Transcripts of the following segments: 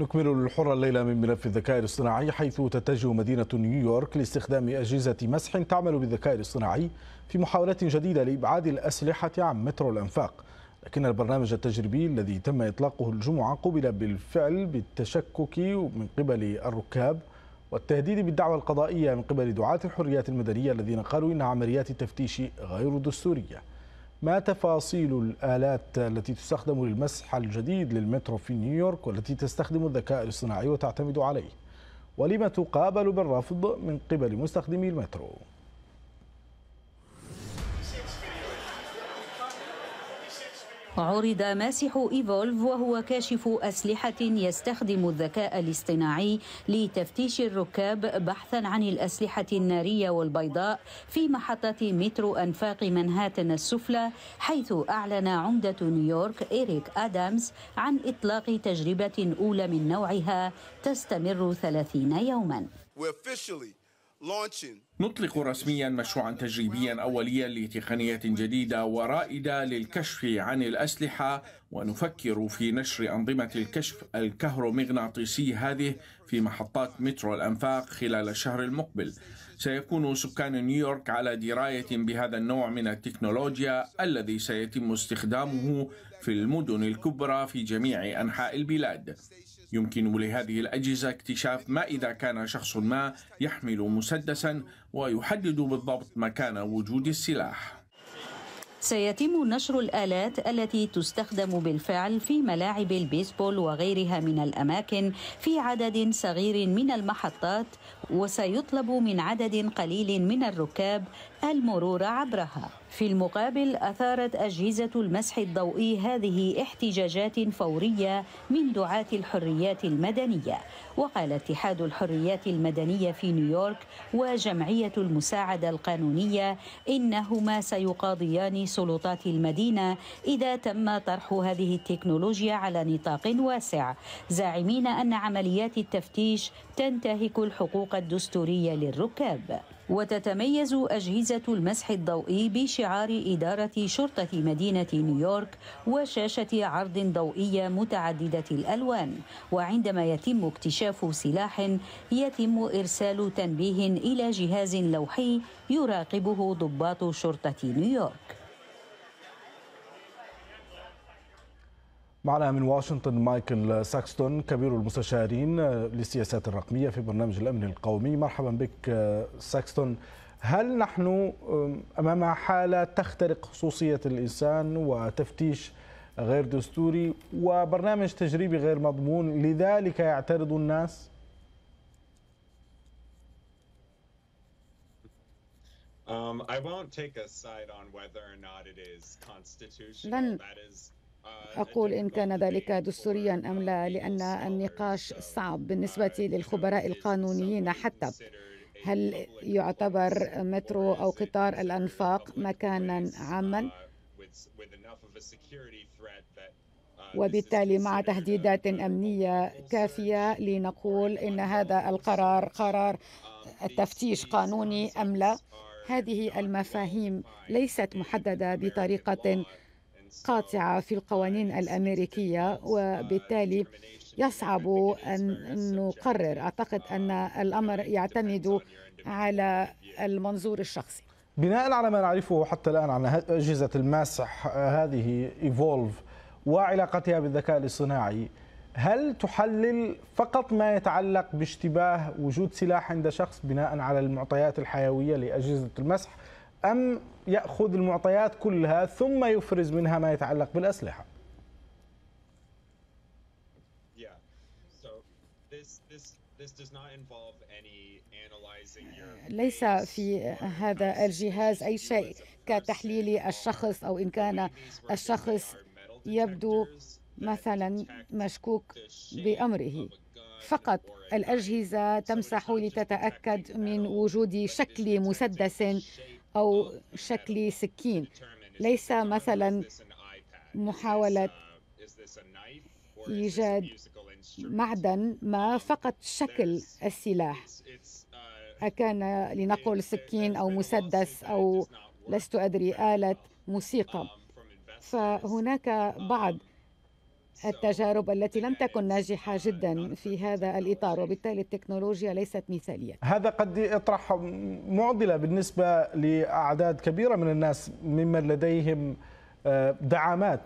نكمل الحرة الليلة من ملف الذكاء الاصطناعي حيث تتجه مدينة نيويورك لاستخدام أجهزة مسح تعمل بالذكاء الاصطناعي في محاولات جديدة لإبعاد الأسلحة عن مترو الأنفاق لكن البرنامج التجريبي الذي تم إطلاقه الجمعة قبل بالفعل بالتشكك من قبل الركاب والتهديد بالدعوى القضائية من قبل دعاة الحريات المدنية الذين قالوا إن عمليات التفتيش غير دستورية ما تفاصيل الآلات التي تستخدم للمسح الجديد للمترو في نيويورك والتي تستخدم الذكاء الاصطناعي وتعتمد عليه ولما تقابل بالرفض من قبل مستخدمي المترو عرض ماسح إيفولف وهو كاشف أسلحة يستخدم الذكاء الاصطناعي لتفتيش الركاب بحثا عن الأسلحة النارية والبيضاء في محطة مترو أنفاق منهاتن السفلى حيث أعلن عمدة نيويورك إيريك آدامز عن إطلاق تجربة أولى من نوعها تستمر ثلاثين يوما. نطلق رسميا مشروعا تجريبيا اوليا لتقنيه جديده ورائده للكشف عن الاسلحه ونفكر في نشر انظمه الكشف الكهرومغناطيسي هذه في محطات مترو الانفاق خلال الشهر المقبل سيكون سكان نيويورك على درايه بهذا النوع من التكنولوجيا الذي سيتم استخدامه في المدن الكبرى في جميع أنحاء البلاد يمكن لهذه الأجهزة اكتشاف ما إذا كان شخص ما يحمل مسدسا ويحدد بالضبط مكان وجود السلاح سيتم نشر الآلات التي تستخدم بالفعل في ملاعب البيسبول وغيرها من الأماكن في عدد صغير من المحطات وسيطلب من عدد قليل من الركاب المرور عبرها في المقابل أثارت أجهزة المسح الضوئي هذه احتجاجات فورية من دعاة الحريات المدنية وقال اتحاد الحريات المدنية في نيويورك وجمعية المساعدة القانونية إنهما سيقاضيان سلطات المدينة إذا تم طرح هذه التكنولوجيا على نطاق واسع زاعمين أن عمليات التفتيش تنتهك الحقوق الدستورية للركاب وتتميز أجهزة المسح الضوئي بشعار إدارة شرطة مدينة نيويورك وشاشة عرض ضوئية متعددة الألوان وعندما يتم اكتشاف سلاح يتم إرسال تنبيه إلى جهاز لوحي يراقبه ضباط شرطة نيويورك معنا من واشنطن مايكل ساكستون كبير المستشارين للسياسات الرقمية في برنامج الأمن القومي مرحبا بك ساكستون هل نحن أمام حالة تخترق خصوصية الإنسان وتفتيش غير دستوري وبرنامج تجريبي غير مضمون لذلك يعترض الناس؟ لن um, أقول إن كان ذلك دستوريا أم لا لأن النقاش صعب بالنسبة للخبراء القانونيين حتى هل يعتبر مترو أو قطار الأنفاق مكانا عاما؟ وبالتالي مع تهديدات أمنية كافية لنقول إن هذا القرار قرار التفتيش قانوني أم لا هذه المفاهيم ليست محددة بطريقة قاطعة في القوانين الأمريكية وبالتالي يصعب أن نقرر أعتقد أن الأمر يعتمد على المنظور الشخصي بناء على ما نعرفه حتى الآن عن أجهزة الماسح هذه إيفولف وعلاقتها بالذكاء الاصطناعي هل تحلل فقط ما يتعلق باشتباه وجود سلاح عند شخص بناء على المعطيات الحيوية لأجهزة المسح أم يأخذ المعطيات كلها ثم يفرز منها ما يتعلق بالأسلحة ليس في هذا الجهاز أي شيء كتحليل الشخص أو إن كان الشخص يبدو مثلا مشكوك بأمره فقط الأجهزة تمسح لتتأكد من وجود شكل مسدس أو شكل سكين ليس مثلا محاولة إيجاد معدن ما فقط شكل السلاح أكان لنقل سكين أو مسدس أو لست أدري آلة موسيقى فهناك بعض التجارب التي لم تكن ناجحة جدا في هذا الإطار وبالتالي التكنولوجيا ليست مثالية هذا قد يطرح معضلة بالنسبة لأعداد كبيرة من الناس ممن لديهم آه، دعامات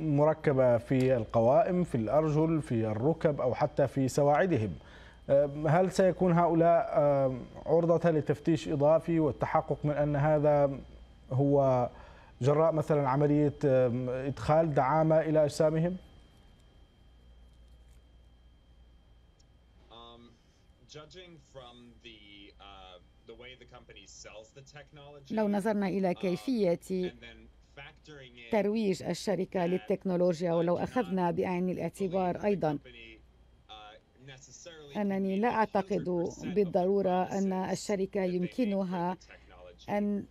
مركبة في القوائم في الأرجل في الركب أو حتى في سواعدهم آه، هل سيكون هؤلاء آه، عرضة لتفتيش إضافي والتحقق من أن هذا هو جراء مثلا عملية إدخال دعامة إلى أجسامهم؟ judging from the uh, the way the company sells the technology لو نظرنا إلى um, كيفية ترويج الشركة للتكنولوجيا ولو أخذنا بعين الاعتبار أيضا uh, أنني لا أعتقد بالضرورة أن الشركة يمكنها أن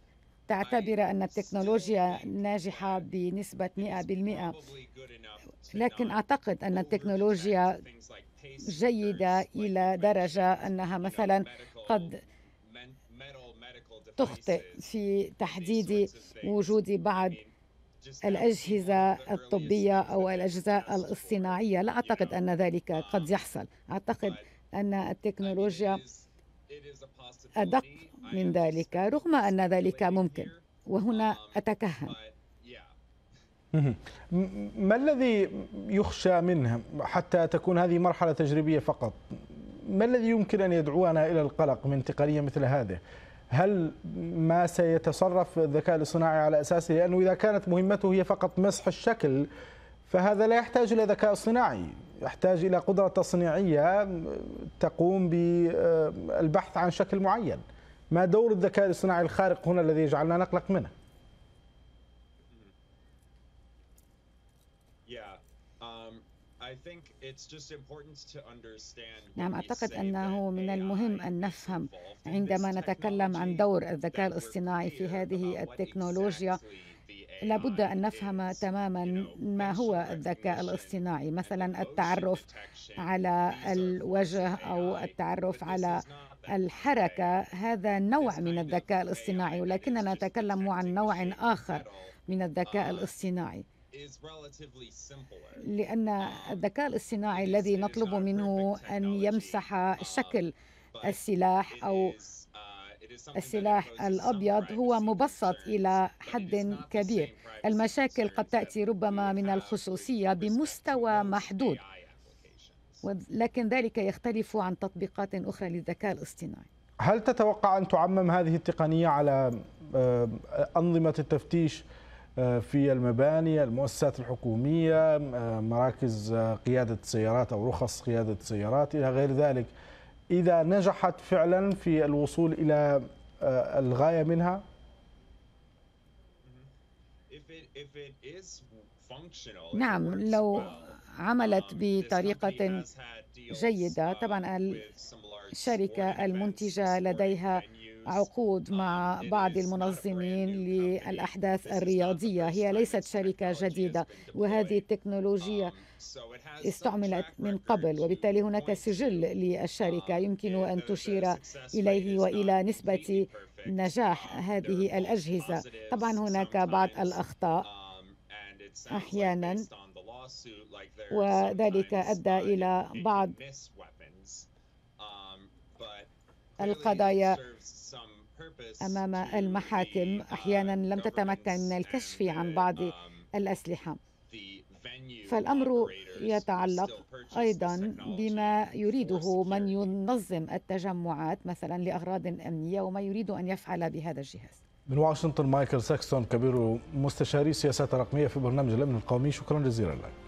تعتبر أن التكنولوجيا ناجحة uh, بنسبة 100% لكن أعتقد أن التكنولوجيا جيدة إلى درجة أنها مثلا قد تخطئ في تحديد وجود بعض الأجهزة الطبية أو الأجزاء الاصطناعية لا أعتقد أن ذلك قد يحصل أعتقد أن التكنولوجيا أدق من ذلك رغم أن ذلك ممكن وهنا أتكهن ما الذي يخشى منه حتى تكون هذه مرحلة تجريبية فقط ما الذي يمكن أن يدعونا إلى القلق من تقنية مثل هذه هل ما سيتصرف الذكاء الاصطناعي على أساسه لأنه إذا كانت مهمته هي فقط مسح الشكل فهذا لا يحتاج إلى ذكاء صناعي يحتاج إلى قدرة تصنيعية تقوم بالبحث عن شكل معين ما دور الذكاء الاصطناعي الخارق هنا الذي يجعلنا نقلق منه Yeah. Um, نعم أعتقد أنه من المهم أن نفهم عندما نتكلم عن دور الذكاء الاصطناعي في هذه التكنولوجيا لابد أن نفهم تماما ما هو الذكاء الاصطناعي مثلا التعرف على الوجه أو التعرف على الحركة هذا نوع من الذكاء uh, الاصطناعي ولكننا نتكلم عن نوع آخر من الذكاء الاصطناعي لأن um, الذكاء الاصطناعي الذي نطلب منه أن يمسح uh, شكل السلاح uh, أو السلاح الأبيض هو مبسط إلى حد كبير المشاكل قد تأتي ربما من الخصوصية بمستوى محدود لكن ذلك يختلف عن تطبيقات أخرى للذكاء الاصطناعي هل تتوقع أن تعمم هذه التقنية على آه، أنظمة التفتيش آه، في المباني المؤسسات الحكومية آه، مراكز آه، قيادة السيارات أو رخص قيادة السيارات إلى غير ذلك إذا نجحت فعلا في الوصول إلى الغاية منها نعم لو عملت um, بطريقة جيدة um, طبعا الشركة المنتجة لديها عقود مع بعض المنظمين للأحداث الرياضية هي ليست شركة جديدة وهذه التكنولوجيا استعملت من قبل وبالتالي هناك سجل للشركة يمكن أن تشير إليه وإلى نسبة نجاح هذه الأجهزة طبعا هناك بعض الأخطاء أحيانا وذلك أدى إلى بعض القضايا امام المحاكم احيانا لم تتمكن من الكشف عن بعض الاسلحه فالامر يتعلق ايضا بما يريده من ينظم التجمعات مثلا لاغراض امنيه وما يريد ان يفعل بهذا الجهاز من واشنطن مايكل ساكسون كبير مستشاري السياسات الرقميه في برنامج الامن القومي شكرا جزيلا لك